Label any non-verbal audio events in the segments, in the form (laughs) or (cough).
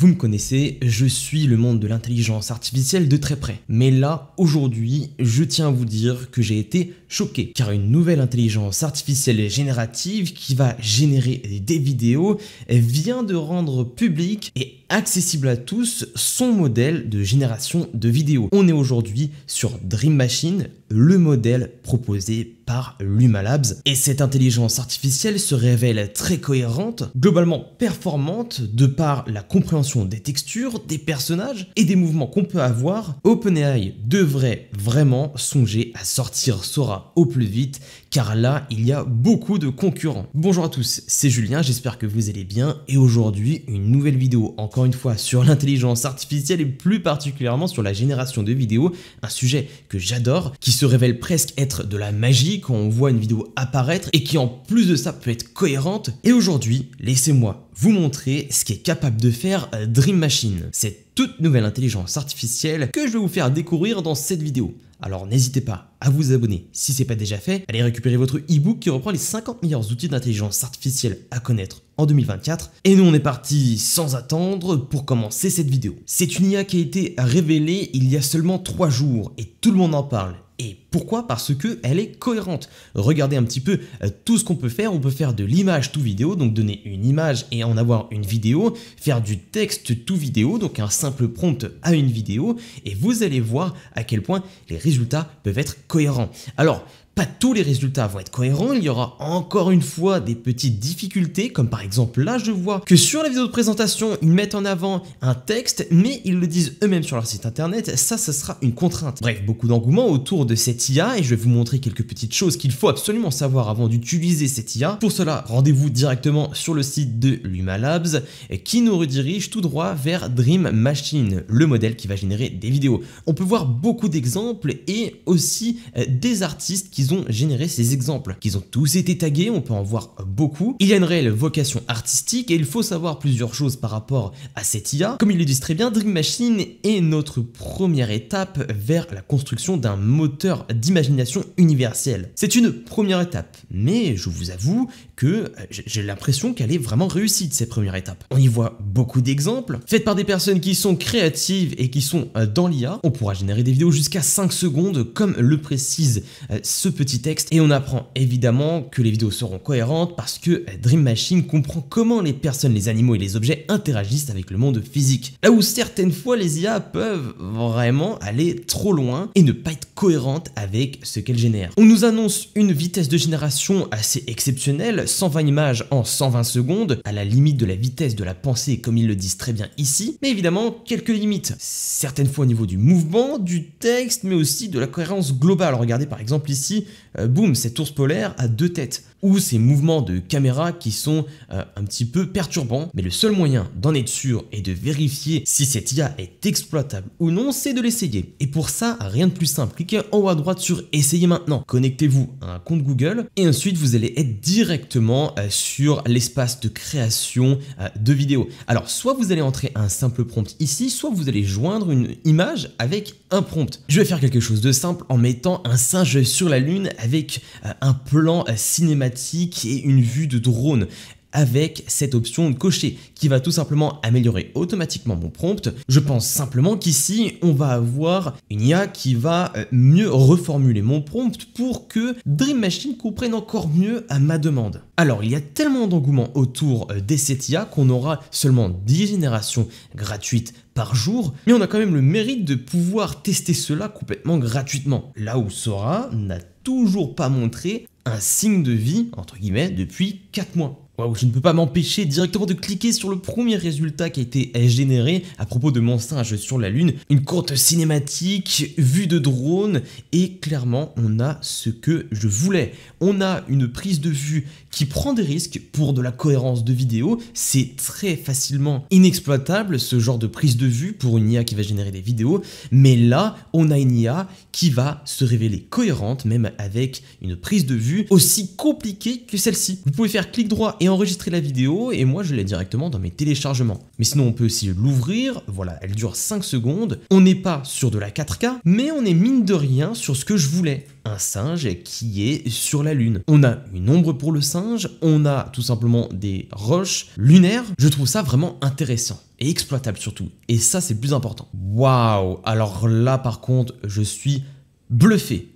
Vous me connaissez, je suis le monde de l'intelligence artificielle de très près. Mais là, aujourd'hui, je tiens à vous dire que j'ai été choqué, car une nouvelle intelligence artificielle générative qui va générer des vidéos vient de rendre public et accessible à tous son modèle de génération de vidéos. On est aujourd'hui sur Dream Machine, le modèle proposé par Luma Labs. Et cette intelligence artificielle se révèle très cohérente, globalement performante de par la compréhension des textures, des personnages et des mouvements qu'on peut avoir. OpenAI devrait vraiment songer à sortir Sora au plus vite car là, il y a beaucoup de concurrents. Bonjour à tous, c'est Julien, j'espère que vous allez bien, et aujourd'hui, une nouvelle vidéo, encore une fois, sur l'intelligence artificielle et plus particulièrement sur la génération de vidéos, un sujet que j'adore, qui se révèle presque être de la magie quand on voit une vidéo apparaître, et qui en plus de ça peut être cohérente, et aujourd'hui, laissez-moi vous montrer ce qu'est capable de faire euh, Dream Machine, cette toute nouvelle intelligence artificielle que je vais vous faire découvrir dans cette vidéo. Alors n'hésitez pas à vous abonner si ce n'est pas déjà fait, allez récupérer votre e-book qui reprend les 50 meilleurs outils d'intelligence artificielle à connaître en 2024. Et nous on est parti sans attendre pour commencer cette vidéo. C'est une IA qui a été révélée il y a seulement 3 jours et tout le monde en parle et pourquoi Parce que elle est cohérente. Regardez un petit peu euh, tout ce qu'on peut faire. On peut faire de l'image tout vidéo, donc donner une image et en avoir une vidéo, faire du texte tout vidéo, donc un simple prompt à une vidéo, et vous allez voir à quel point les résultats peuvent être cohérents. Alors, tous les résultats vont être cohérents, il y aura encore une fois des petites difficultés, comme par exemple là je vois que sur la vidéo de présentation, ils mettent en avant un texte, mais ils le disent eux-mêmes sur leur site internet, ça, ce sera une contrainte. Bref, beaucoup d'engouement autour de cette IA, et je vais vous montrer quelques petites choses qu'il faut absolument savoir avant d'utiliser cette IA. Pour cela, rendez-vous directement sur le site de Luma Labs, qui nous redirige tout droit vers Dream Machine, le modèle qui va générer des vidéos. On peut voir beaucoup d'exemples et aussi euh, des artistes qui ont généré ces exemples, qu'ils ont tous été tagués, on peut en voir beaucoup. Il y a une réelle vocation artistique et il faut savoir plusieurs choses par rapport à cette IA. Comme il le disent très bien, Dream Machine est notre première étape vers la construction d'un moteur d'imagination universel. C'est une première étape, mais je vous avoue que euh, j'ai l'impression qu'elle est vraiment réussie de cette première étape. On y voit beaucoup d'exemples, faites par des personnes qui sont créatives et qui sont euh, dans l'IA. On pourra générer des vidéos jusqu'à 5 secondes, comme le précise euh, ce Petit texte et on apprend évidemment que les vidéos seront cohérentes parce que Dream Machine comprend comment les personnes, les animaux et les objets interagissent avec le monde physique. Là où certaines fois les IA peuvent vraiment aller trop loin et ne pas être cohérentes avec ce qu'elles génèrent. On nous annonce une vitesse de génération assez exceptionnelle, 120 images en 120 secondes, à la limite de la vitesse de la pensée comme ils le disent très bien ici, mais évidemment quelques limites. Certaines fois au niveau du mouvement, du texte, mais aussi de la cohérence globale. Regardez par exemple ici Boom, euh, boum, cet ours polaire a deux têtes, ou ces mouvements de caméra qui sont euh, un petit peu perturbants. Mais le seul moyen d'en être sûr et de vérifier si cette IA est exploitable ou non, c'est de l'essayer. Et pour ça, rien de plus simple, cliquez en haut à droite sur Essayez maintenant, connectez-vous à un compte Google, et ensuite vous allez être directement euh, sur l'espace de création de vidéos. Alors, soit vous allez entrer un simple prompt ici, soit vous allez joindre une image avec un prompt. Je vais faire quelque chose de simple en mettant un singe sur la lune avec euh, un plan euh, cinématique et une vue de drone avec cette option de cocher qui va tout simplement améliorer automatiquement mon prompt. Je pense simplement qu'ici, on va avoir une IA qui va euh, mieux reformuler mon prompt pour que Dream Machine comprenne encore mieux à ma demande. Alors, il y a tellement d'engouement autour euh, des 7 IA qu'on aura seulement 10 générations gratuites par jour, mais on a quand même le mérite de pouvoir tester cela complètement gratuitement. Là où Sora n'a toujours pas montré un signe de vie, entre guillemets, depuis 4 mois je ne peux pas m'empêcher directement de cliquer sur le premier résultat qui a été généré à propos de mon singe sur la Lune. Une courte cinématique, vue de drone, et clairement, on a ce que je voulais. On a une prise de vue qui prend des risques pour de la cohérence de vidéo. C'est très facilement inexploitable, ce genre de prise de vue pour une IA qui va générer des vidéos. Mais là, on a une IA qui va se révéler cohérente, même avec une prise de vue aussi compliquée que celle-ci. Vous pouvez faire clic droit et enregistrer la vidéo et moi je l'ai directement dans mes téléchargements. Mais sinon on peut aussi l'ouvrir, voilà, elle dure 5 secondes, on n'est pas sur de la 4K, mais on est mine de rien sur ce que je voulais un singe qui est sur la Lune. On a une ombre pour le singe, on a tout simplement des roches lunaires. Je trouve ça vraiment intéressant et exploitable surtout. Et ça, c'est plus important. Waouh Alors là, par contre, je suis bluffé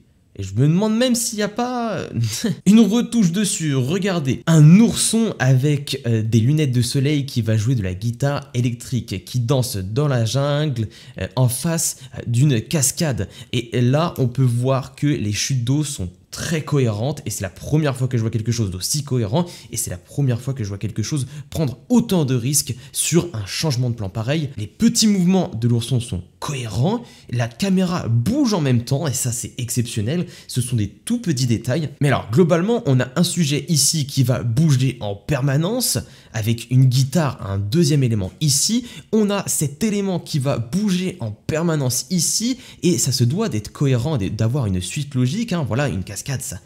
je me demande même s'il n'y a pas euh, (laughs) une retouche dessus. Regardez, un ourson avec euh, des lunettes de soleil qui va jouer de la guitare électrique, qui danse dans la jungle euh, en face d'une cascade. Et là, on peut voir que les chutes d'eau sont très cohérente et c'est la première fois que je vois quelque chose d'aussi cohérent et c'est la première fois que je vois quelque chose prendre autant de risques sur un changement de plan pareil. Les petits mouvements de l'ourson sont cohérents, la caméra bouge en même temps et ça c'est exceptionnel, ce sont des tout petits détails. Mais alors globalement on a un sujet ici qui va bouger en permanence avec une guitare, un deuxième élément ici, on a cet élément qui va bouger en permanence ici et ça se doit d'être cohérent, d'avoir une suite logique, hein. voilà une casse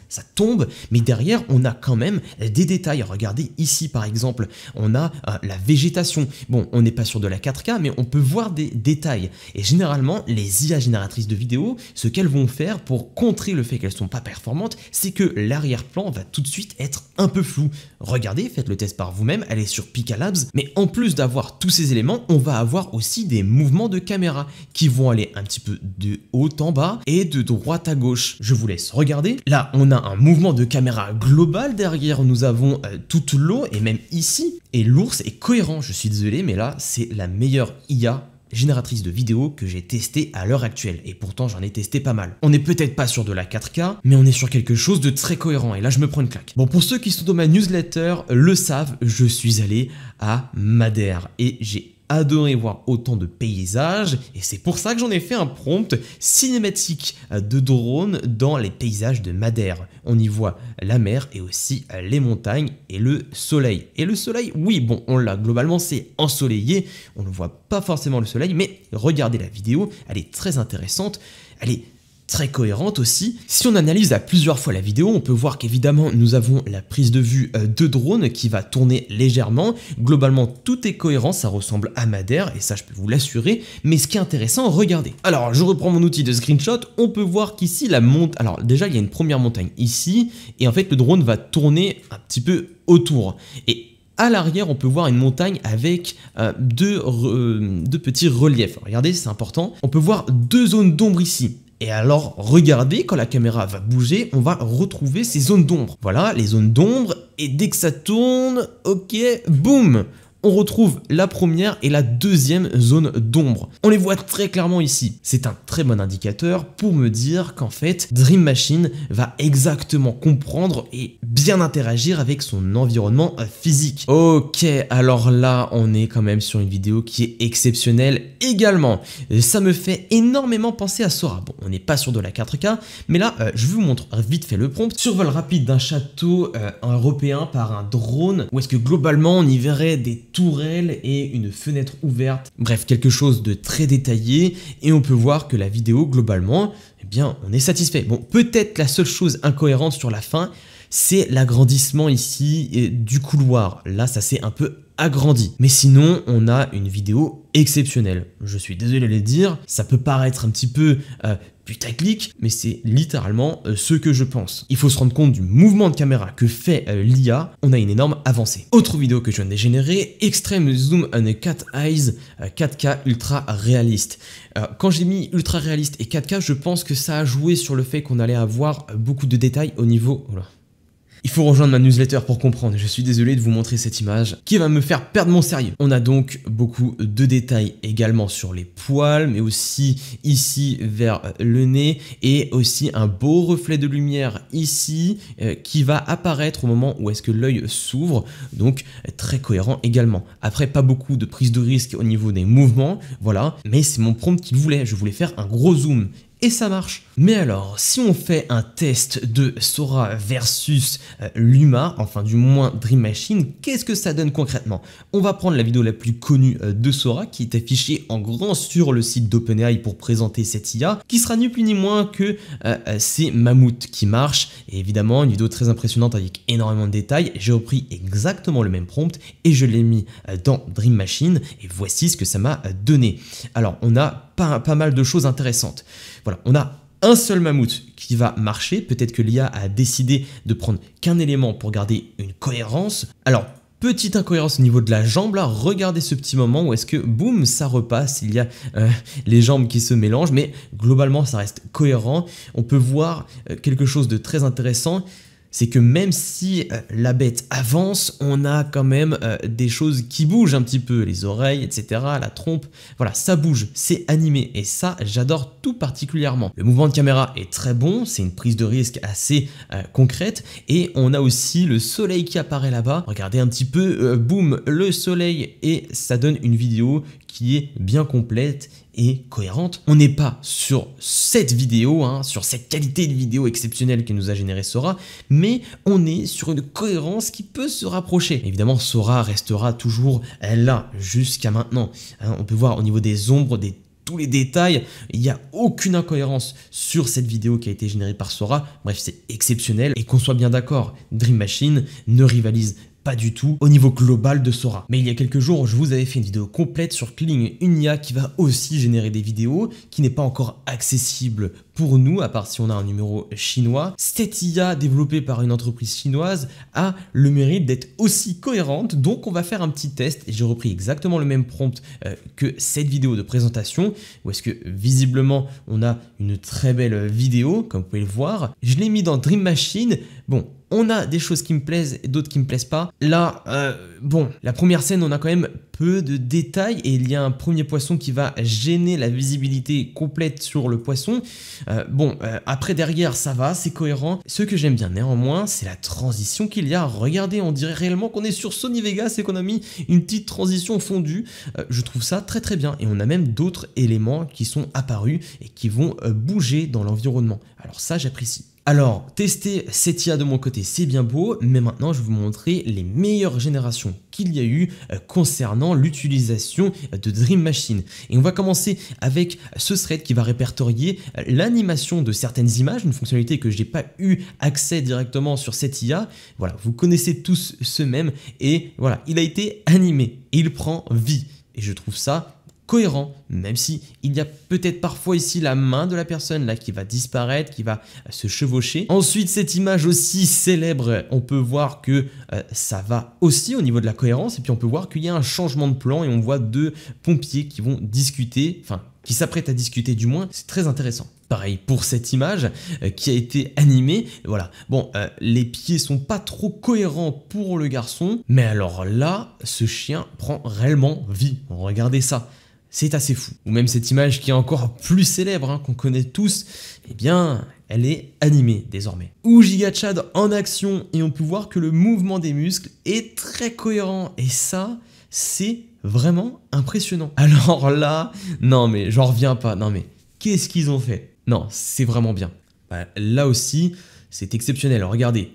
ça, tombe, mais derrière, on a quand même des détails. Regardez ici, par exemple, on a euh, la végétation. Bon, on n'est pas sûr de la 4K, mais on peut voir des détails. Et généralement, les IA génératrices de vidéos, ce qu'elles vont faire pour contrer le fait qu'elles ne sont pas performantes, c'est que l'arrière-plan va tout de suite être un peu flou. Regardez, faites le test par vous-même, allez sur Pika Labs, mais en plus d'avoir tous ces éléments, on va avoir aussi des mouvements de caméra qui vont aller un petit peu de haut en bas et de droite à gauche. Je vous laisse regarder. Là, on a un mouvement de caméra global derrière, nous avons euh, toute l'eau et même ici. Et l'ours est cohérent, je suis désolé, mais là, c'est la meilleure IA génératrice de vidéos que j'ai testée à l'heure actuelle, et pourtant j'en ai testé pas mal. On n'est peut-être pas sur de la 4K, mais on est sur quelque chose de très cohérent, et là je me prends une claque. Bon, pour ceux qui sont dans ma newsletter le savent, je suis allé à Madère, et j'ai adoré voir autant de paysages et c'est pour ça que j'en ai fait un prompt cinématique de drone dans les paysages de Madère. On y voit la mer et aussi les montagnes et le soleil. Et le soleil, oui, bon, on l'a globalement, c'est ensoleillé, on ne voit pas forcément le soleil, mais regardez la vidéo, elle est très intéressante, elle est très cohérente aussi. Si on analyse à plusieurs fois la vidéo, on peut voir qu'évidemment nous avons la prise de vue euh, de drone qui va tourner légèrement. Globalement tout est cohérent, ça ressemble à Madère et ça je peux vous l'assurer. Mais ce qui est intéressant, regardez. Alors je reprends mon outil de screenshot, on peut voir qu'ici la monte... Alors déjà il y a une première montagne ici et en fait le drone va tourner un petit peu autour. Et à l'arrière, on peut voir une montagne avec euh, deux, euh, deux petits reliefs. Regardez, c'est important. On peut voir deux zones d'ombre ici. Et alors, regardez, quand la caméra va bouger, on va retrouver ces zones d'ombre. Voilà, les zones d'ombre, et dès que ça tourne, ok, boum on retrouve la première et la deuxième zone d'ombre. On les voit très clairement ici. C'est un très bon indicateur pour me dire qu'en fait, Dream Machine va exactement comprendre et bien interagir avec son environnement physique. Ok, alors là, on est quand même sur une vidéo qui est exceptionnelle également. Ça me fait énormément penser à Sora. Bon, on n'est pas sur de la 4K, mais là, euh, je vous montre vite fait le prompt. Survol rapide d'un château euh, européen par un drone, où est-ce que globalement, on y verrait des tourelle et une fenêtre ouverte. Bref, quelque chose de très détaillé et on peut voir que la vidéo globalement, eh bien, on est satisfait. Bon, peut-être la seule chose incohérente sur la fin, c'est l'agrandissement ici et du couloir. Là, ça s'est un peu agrandi. Mais sinon, on a une vidéo exceptionnelle. Je suis désolé de le dire, ça peut paraître un petit peu euh, putaclic, mais c'est littéralement euh, ce que je pense. Il faut se rendre compte du mouvement de caméra que fait euh, l'IA, on a une énorme avancée. Autre vidéo que je viens de générer, Extreme Zoom and Cat Eyes 4K euh, ultra réaliste. Quand j'ai mis ultra réaliste et 4K, je pense que ça a joué sur le fait qu'on allait avoir beaucoup de détails au niveau... Voilà il faut rejoindre ma newsletter pour comprendre. Je suis désolé de vous montrer cette image qui va me faire perdre mon sérieux. On a donc beaucoup de détails également sur les poils, mais aussi ici vers euh, le nez et aussi un beau reflet de lumière ici euh, qui va apparaître au moment où est-ce que l'œil s'ouvre. Donc très cohérent également. Après, pas beaucoup de prise de risque au niveau des mouvements, voilà. Mais c'est mon prompt qu'il voulait. Je voulais faire un gros zoom et ça marche. Mais alors, si on fait un test de Sora versus l'humain euh, Luma, enfin du moins Dream Machine, qu'est-ce que ça donne concrètement On va prendre la vidéo la plus connue euh, de Sora qui est affichée en grand sur le site d'OpenAI pour présenter cette IA, qui sera ni plus ni moins que euh, c'est ces mammouths qui marchent, et évidemment une vidéo très impressionnante avec énormément de détails, j'ai repris exactement le même prompt et je l'ai mis dans Dream Machine, et voici ce que ça m'a donné. Alors, on a pas, mal de choses intéressantes. Voilà, on a un seul mammouth qui va marcher. Peut-être que l'IA a décidé de prendre qu'un élément pour garder une cohérence. Alors, Petite incohérence au niveau de la jambe, là, regardez ce petit moment où est-ce que, boum, ça repasse, il y a euh, les jambes qui se mélangent, mais globalement, ça reste cohérent. On peut voir euh, quelque chose de très intéressant, c'est que même si euh, la bête avance, on a quand même euh, des choses qui bougent un petit peu, les oreilles, etc., la trompe, voilà, ça bouge, c'est animé, et ça, j'adore tout particulièrement. Le mouvement de caméra est très bon, c'est une prise de risque assez euh, concrète, et on a aussi le soleil qui apparaît là-bas, regardez un petit peu, boum, le soleil, et ça donne une vidéo est bien complète et cohérente. On n'est pas sur cette vidéo, hein, sur cette qualité de vidéo exceptionnelle que nous a généré Sora, mais on est sur une cohérence qui peut se rapprocher. Évidemment, Sora restera toujours là jusqu'à maintenant. Hein. on peut voir au niveau des ombres, des tous les détails, il n'y a aucune incohérence sur cette vidéo qui a été générée par Sora, bref c'est exceptionnel et qu'on soit bien d'accord, Dream Machine ne rivalise pas du tout au niveau global de Sora. Mais il y a quelques jours, je vous avais fait une vidéo complète sur Kling, une IA qui va aussi générer des vidéos, qui n'est pas encore accessible pour nous, à part si on a un numéro chinois, cette IA développée par une entreprise chinoise a le mérite d'être aussi cohérente, donc on va faire un petit test. J'ai repris exactement le même prompt euh, que cette vidéo de présentation, où est-ce que visiblement on a une très belle vidéo, comme vous pouvez le voir. Je l'ai mis dans Dream Machine. Bon, on a des choses qui me plaisent et d'autres qui me plaisent pas. Là, euh, bon, la première scène, on a quand même peu de détails et il y a un premier poisson qui va gêner la visibilité complète sur le poisson. Euh, bon, euh, après derrière ça va, c'est cohérent. Ce que j'aime bien néanmoins, c'est la transition qu'il y a. Regardez, on dirait réellement qu'on est sur Sony Vegas et qu'on a mis une petite transition fondue. Euh, je trouve ça très très bien et on a même d'autres éléments qui sont apparus et qui vont bouger dans l'environnement. Alors ça j'apprécie. Alors, tester cette IA de mon côté, c'est bien beau, mais maintenant je vais vous montrer les meilleures générations qu'il y a eu euh, concernant l'utilisation de Dream Machine. Et on va commencer avec ce thread qui va répertorier euh, l'animation de certaines images, une fonctionnalité que je n'ai pas eu accès directement sur cette IA. Voilà, vous connaissez tous ce même, et voilà, il a été animé, il prend vie. Et je trouve ça cohérent, même si il y a peut-être parfois ici la main de la personne là qui va disparaître, qui va euh, se chevaucher. Ensuite, cette image aussi célèbre, on peut voir que euh, ça va aussi au niveau de la cohérence, et puis on peut voir qu'il y a un changement de plan et on voit deux pompiers qui vont discuter, enfin qui s'apprêtent à discuter du moins, c'est très intéressant. Pareil pour cette image euh, qui a été animée. Voilà. Bon, les pieds sont pas trop cohérents pour le garçon, mais alors là, ce chien prend réellement vie. Regardez ça. C'est assez fou. Ou même cette image qui est encore plus célèbre, hein, qu'on connaît tous, eh bien, elle est animée désormais. Ou Giga Chad en action, et on peut voir que le mouvement des muscles est très cohérent, et ça, c'est vraiment impressionnant. (laughs) Alors là, non mais j'en reviens pas, non mais qu'est-ce qu'ils ont fait Non, c'est vraiment bien. Bah, là aussi, c'est exceptionnel, regardez.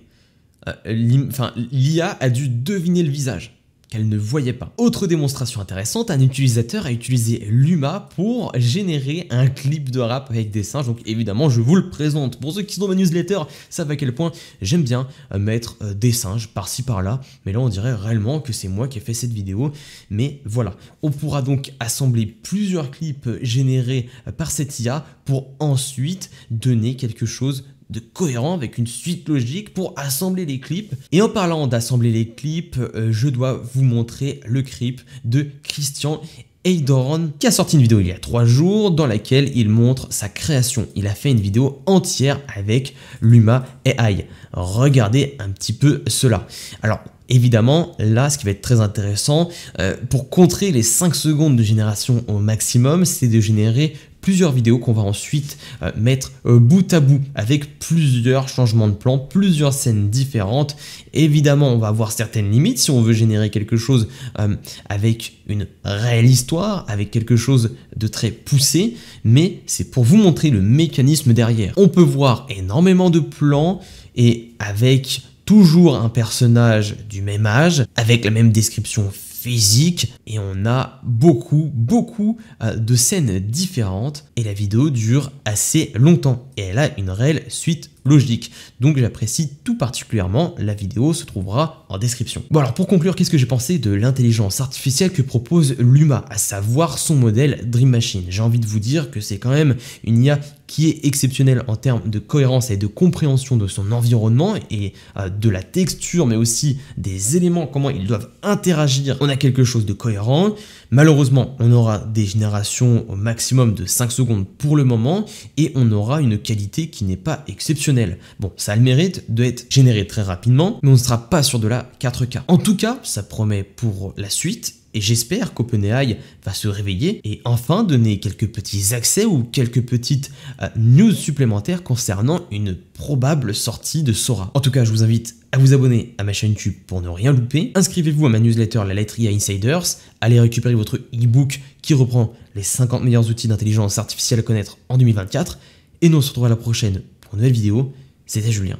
Euh, enfin, L'IA a dû deviner le visage qu'elle ne voyait pas. Autre démonstration intéressante, un utilisateur a utilisé Luma pour générer un clip de rap avec des singes, donc évidemment je vous le présente. Pour ceux qui sont dans ma newsletter savent à quel point j'aime bien euh, mettre euh, des singes par-ci par-là, mais là on dirait réellement que c'est moi qui ai fait cette vidéo, mais voilà. On pourra donc assembler plusieurs clips générés euh, par cette IA pour ensuite donner quelque chose de cohérent avec une suite logique pour assembler les clips. Et en parlant d'assembler les clips, euh, je dois vous montrer le clip de Christian Eidoran qui a sorti une vidéo il y a trois jours dans laquelle il montre sa création. Il a fait une vidéo entière avec Luma AI. Regardez un petit peu cela. Alors évidemment là ce qui va être très intéressant euh, pour contrer les 5 secondes de génération au maximum c'est de générer plusieurs vidéos qu'on va ensuite euh, mettre euh, bout à bout avec plusieurs changements de plans, plusieurs scènes différentes. Évidemment, on va avoir certaines limites si on veut générer quelque chose euh, avec une réelle histoire, avec quelque chose de très poussé, mais c'est pour vous montrer le mécanisme derrière. On peut voir énormément de plans et avec toujours un personnage du même âge, avec la même description physique et on a beaucoup, beaucoup euh, de scènes différentes et la vidéo dure assez longtemps et elle a une réelle suite logique. Donc j'apprécie tout particulièrement, la vidéo se trouvera en description. Bon alors pour conclure, qu'est-ce que j'ai pensé de l'intelligence artificielle que propose l'UMA, à savoir son modèle Dream Machine J'ai envie de vous dire que c'est quand même une IA qui est exceptionnelle en termes de cohérence et de compréhension de son environnement et euh, de la texture, mais aussi des éléments, comment ils doivent interagir. On a quelque chose de cohérent. Malheureusement, on aura des générations au maximum de 5 secondes pour le moment et on aura une qualité qui n'est pas exceptionnelle Bon, ça a le mérite d'être généré très rapidement, mais on ne sera pas sur de la 4K. En tout cas, ça promet pour la suite et j'espère qu'OpenAI va se réveiller et enfin donner quelques petits accès ou quelques petites euh, news supplémentaires concernant une probable sortie de Sora. En tout cas, je vous invite à vous abonner à ma chaîne YouTube pour ne rien louper. Inscrivez-vous à ma newsletter La Lettre IA Insiders. Allez récupérer votre e-book qui reprend les 50 meilleurs outils d'intelligence artificielle à connaître en 2024. Et nous on se retrouve à la prochaine pour une nouvelle vidéo. C'était Julien.